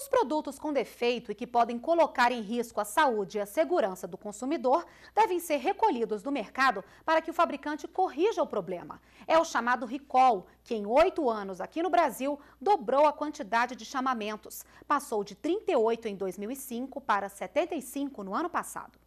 Os produtos com defeito e que podem colocar em risco a saúde e a segurança do consumidor devem ser recolhidos do mercado para que o fabricante corrija o problema. É o chamado recall, que em oito anos aqui no Brasil dobrou a quantidade de chamamentos. Passou de 38 em 2005 para 75 no ano passado.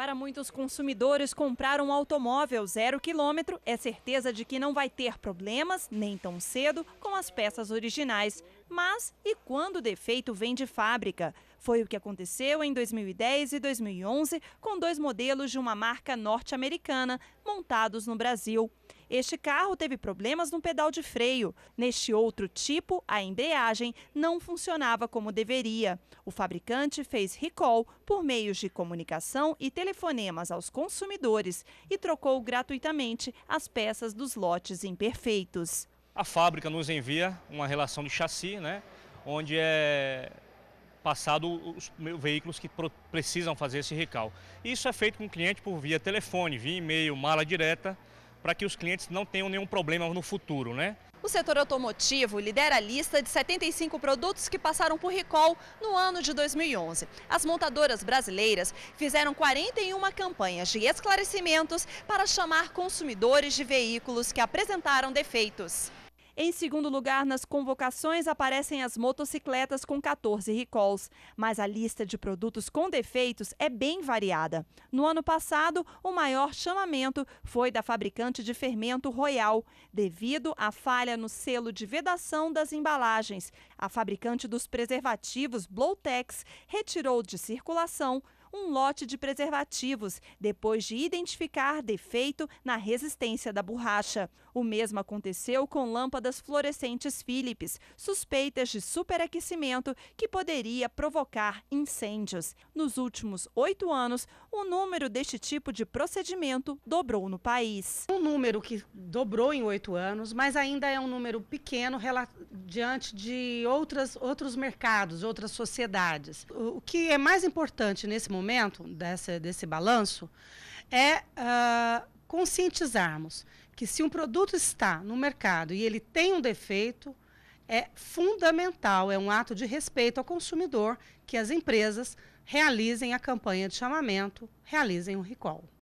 Para muitos consumidores, comprar um automóvel zero quilômetro é certeza de que não vai ter problemas, nem tão cedo, com as peças originais. Mas e quando o defeito vem de fábrica? Foi o que aconteceu em 2010 e 2011 com dois modelos de uma marca norte-americana montados no Brasil. Este carro teve problemas no pedal de freio. Neste outro tipo, a embreagem não funcionava como deveria. O fabricante fez recall por meios de comunicação e telefonemas aos consumidores e trocou gratuitamente as peças dos lotes imperfeitos. A fábrica nos envia uma relação de chassi, né, onde é passado os veículos que precisam fazer esse recal. Isso é feito com o cliente por via telefone, via e-mail, mala direta para que os clientes não tenham nenhum problema no futuro, né? O setor automotivo lidera a lista de 75 produtos que passaram por recall no ano de 2011. As montadoras brasileiras fizeram 41 campanhas de esclarecimentos para chamar consumidores de veículos que apresentaram defeitos. Em segundo lugar, nas convocações aparecem as motocicletas com 14 recalls, mas a lista de produtos com defeitos é bem variada. No ano passado, o maior chamamento foi da fabricante de fermento Royal, devido à falha no selo de vedação das embalagens. A fabricante dos preservativos Blowtex retirou de circulação um lote de preservativos, depois de identificar defeito na resistência da borracha. O mesmo aconteceu com lâmpadas fluorescentes Philips, suspeitas de superaquecimento que poderia provocar incêndios. Nos últimos oito anos, o número deste tipo de procedimento dobrou no país. Um número que dobrou em oito anos, mas ainda é um número pequeno diante de outras, outros mercados, outras sociedades. O que é mais importante nesse momento momento, desse, desse balanço, é uh, conscientizarmos que se um produto está no mercado e ele tem um defeito, é fundamental, é um ato de respeito ao consumidor que as empresas realizem a campanha de chamamento, realizem o recall.